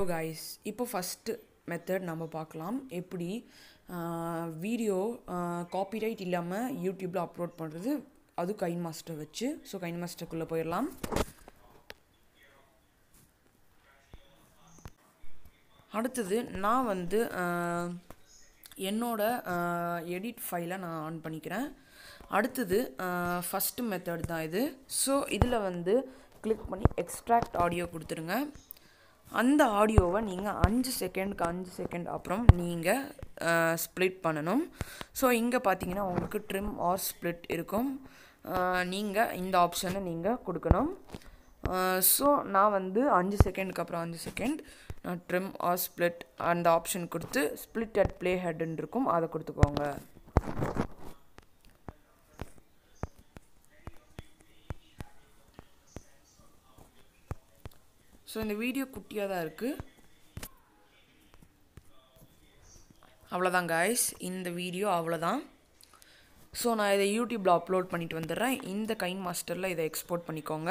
hello guys இப்போ first method நம்ம பார்க்கலாம் எப்படி வீடியோ காப்பிரைட் இல்லாமல் யூடியூப்பில் அப்லோட் பண்ணுறது அது கைன் மாஸ்டர் வச்சு ஸோ கைன் மாஸ்டருக்குள்ளே போயிடலாம் அடுத்தது நான் வந்து என்னோடய எடிட் ஃபைலை நான் ஆன் பண்ணிக்கிறேன் அடுத்தது ஃபஸ்ட்டு மெத்தட் தான் இது ஸோ இதில் வந்து கிளிக் பண்ணி எக்ஸ்ட்ராக்ட் ஆடியோ கொடுத்துருங்க அந்த ஆடியோவை நீங்கள் அஞ்சு செகண்டுக்கு அஞ்சு செகண்ட் அப்புறம் நீங்கள் ஸ்ப்ளிட் பண்ணணும் ஸோ இங்கே பார்த்தீங்கன்னா உங்களுக்கு ட்ரிம் ஆர் ஸ்ப்ளிட் இருக்கும் நீங்கள் இந்த ஆப்ஷனை நீங்கள் கொடுக்கணும் ஸோ நான் வந்து அஞ்சு செகண்டுக்கு அப்புறம் அஞ்சு செகண்ட் நான் ட்ரிம் ஆர் ஸ்ப்ளிட் அந்த ஆப்ஷன் கொடுத்து ஸ்ப்ளிட் அட் ப்ளே ஹெட்ன்னு இருக்கும் அதை கொடுத்துக்கோங்க ஸோ இந்த வீடியோ குட்டியாக தான் இருக்குது அவ்வளோதான் காய்ஸ் இந்த வீடியோ அவ்வளோதான் ஸோ நான் இதை யூடியூப்பில் அப்லோட் பண்ணிட்டு வந்துடுறேன் இந்த கைன் மாஸ்டரில் இதை எக்ஸ்போர்ட் பண்ணிக்கோங்க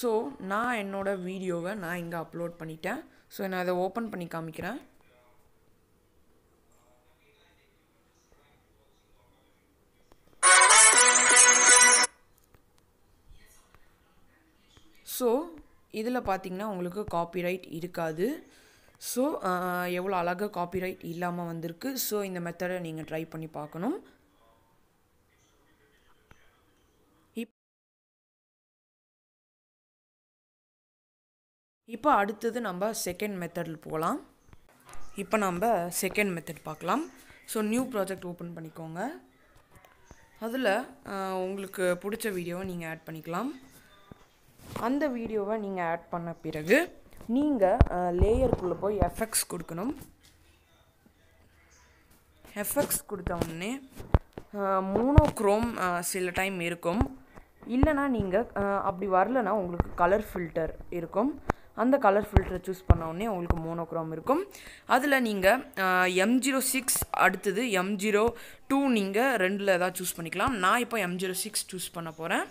ஸோ நான் என்னோடய வீடியோவை நான் இங்கே அப்லோட் பண்ணிட்டேன் ஸோ நான் அதை ஓப்பன் பண்ணி காமிக்கிறேன் ஸோ இதில் பார்த்தீங்கன்னா உங்களுக்கு காப்பிரைட் இருக்காது ஸோ எவ்வளோ அழகாக காப்பிரைட் இல்லாமல் வந்திருக்கு ஸோ இந்த மெத்தடை நீங்கள் ட்ரை பண்ணி பார்க்கணும் இப்போ அடுத்தது நம்ம செகண்ட் மெத்தடில் போகலாம் இப்போ நம்ம செகண்ட் மெத்தட் பார்க்கலாம் ஸோ நியூ ப்ராஜெக்ட் ஓப்பன் பண்ணிக்கோங்க அதில் உங்களுக்கு பிடிச்ச வீடியோவை நீங்கள் ஆட் பண்ணிக்கலாம் அந்த வீடியோவை நீங்கள் ஆட் பண்ண பிறகு நீங்கள் லேயருக்குள்ளே போய் எஃபெக்ட்ஸ் கொடுக்கணும் எஃபெக்ட்ஸ் கொடுத்த உடனே மோனோக்ரோம் சில டைம் இருக்கும் இல்லைனா நீங்கள் அப்படி வரலனா உங்களுக்கு கலர் ஃபில்டர் இருக்கும் அந்த கலர் ஃபில்டரை சூஸ் பண்ண உடனே உங்களுக்கு மோனோக்ரோம் இருக்கும் அதில் நீங்கள் எம் ஜீரோ சிக்ஸ் அடுத்தது எம் ஜீரோ டூ நீங்கள் ரெண்டில் ஏதாவது சூஸ் பண்ணிக்கலாம் நான் இப்போ எம் ஜீரோ சிக்ஸ் சூஸ் பண்ண போகிறேன்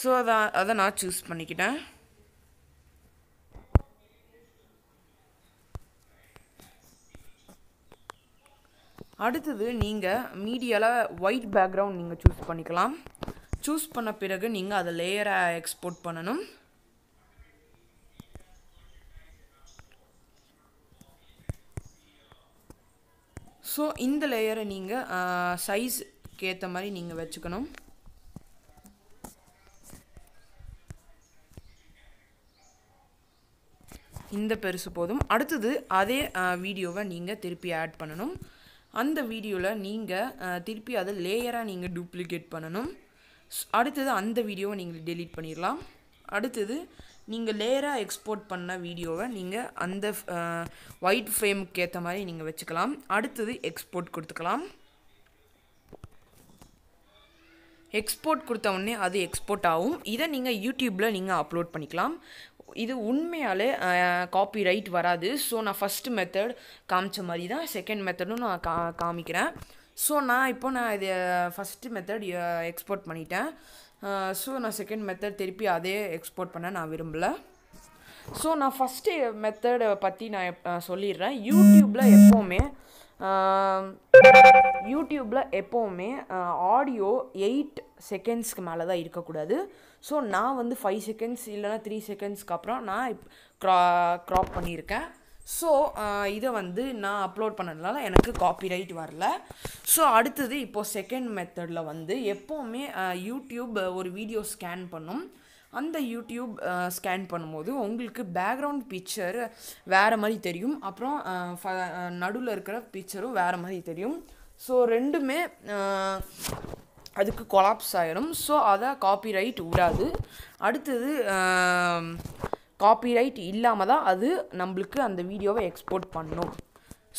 ஸோ அதை அதை நான் சூஸ் பண்ணிக்கிட்டேன் அடுத்தது நீங்கள் மீடியாவில் ஒயிட் பேக்ரவுண்ட் நீங்கள் சூஸ் பண்ணிக்கலாம் சூஸ் பண்ண பிறகு நீங்கள் அதை லேயரை எக்ஸ்போர்ட் பண்ணணும் ஸோ இந்த லேயரை நீங்கள் சைஸ்க்கு ஏற்ற மாதிரி நீங்கள் வச்சுக்கணும் இந்த பெருசு போதும் அடுத்தது அதே வீடியோவை நீங்கள் திருப்பி ஆட் பண்ணணும் அந்த வீடியோவில் நீங்கள் திருப்பி அதை லேயராக நீங்கள் டூப்ளிகேட் பண்ணணும் அடுத்தது அந்த வீடியோவை நீங்கள் டெலீட் பண்ணிடலாம் அடுத்தது நீங்கள் லேயராக எக்ஸ்போர்ட் பண்ண வீடியோவை நீங்கள் அந்த ஒயிட் ஃப்ரேமுக்கு ஏற்ற மாதிரி நீங்கள் வச்சுக்கலாம் அடுத்தது எக்ஸ்போர்ட் கொடுத்துக்கலாம் எக்ஸ்போர்ட் கொடுத்த உடனே அது எக்ஸ்போர்ட் ஆகும் இதை நீங்கள் யூடியூப்பில் நீங்கள் அப்லோட் பண்ணிக்கலாம் இது உண்மையாலே காப்பி ரைட் வராது ஸோ நான் ஃபஸ்ட்டு மெத்தட் காமிச்ச மாதிரி தான் செகண்ட் மெத்தடும் நான் கா காமிக்கிறேன் ஸோ நான் இப்போ நான் இது ஃபஸ்ட்டு மெத்தட் எக்ஸ்போர்ட் பண்ணிட்டேன் ஸோ நான் செகண்ட் மெத்தட் திருப்பி அதே எக்ஸ்போர்ட் பண்ண நான் விரும்பலை ஸோ நான் ஃபஸ்ட்டு மெத்தடை பற்றி நான் சொல்லிடுறேன் யூடியூப்பில் எப்போவுமே யூடியூப்பில் எப்போவுமே ஆடியோ எயிட் செகண்ட்ஸ்க்கு மேலே தான் இருக்கக்கூடாது ஸோ நான் வந்து ஃபைவ் செகண்ட்ஸ் இல்லைனா த்ரீ செகண்ட்ஸ்க்கு அப்புறம் நான் க்ரா க்ராப் பண்ணியிருக்கேன் ஸோ இதை வந்து நான் அப்லோட் பண்ணதுனால எனக்கு காப்பி ரைட் வரல ஸோ அடுத்தது இப்போது செகண்ட் மெத்தடில் வந்து எப்போவுமே யூடியூப் ஒரு வீடியோ ஸ்கேன் பண்ணும் அந்த யூடியூப் ஸ்கேன் பண்ணும்போது உங்களுக்கு பேக்ரவுண்ட் பிக்சர் வேறு மாதிரி தெரியும் அப்புறம் நடுவில் இருக்கிற பிக்சரும் வேறு மாதிரி தெரியும் ஸோ ரெண்டுமே அதுக்கு கொலாப்ஸ் ஆகிடும் ஸோ அதை காப்பி ரைட் விடாது அடுத்தது காப்பி ரைட் இல்லாமல் தான் அது நம்மளுக்கு அந்த வீடியோவை எக்ஸ்போர்ட் பண்ணும்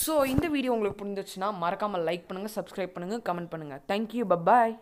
ஸோ இந்த வீடியோ உங்களுக்கு புரிஞ்சிச்சுன்னா மறக்காமல் லைக் பண்ணுங்கள் சப்ஸ்கிரைப் பண்ணுங்கள் கமெண்ட் பண்ணுங்கள் தேங்க்யூ பப்பாய்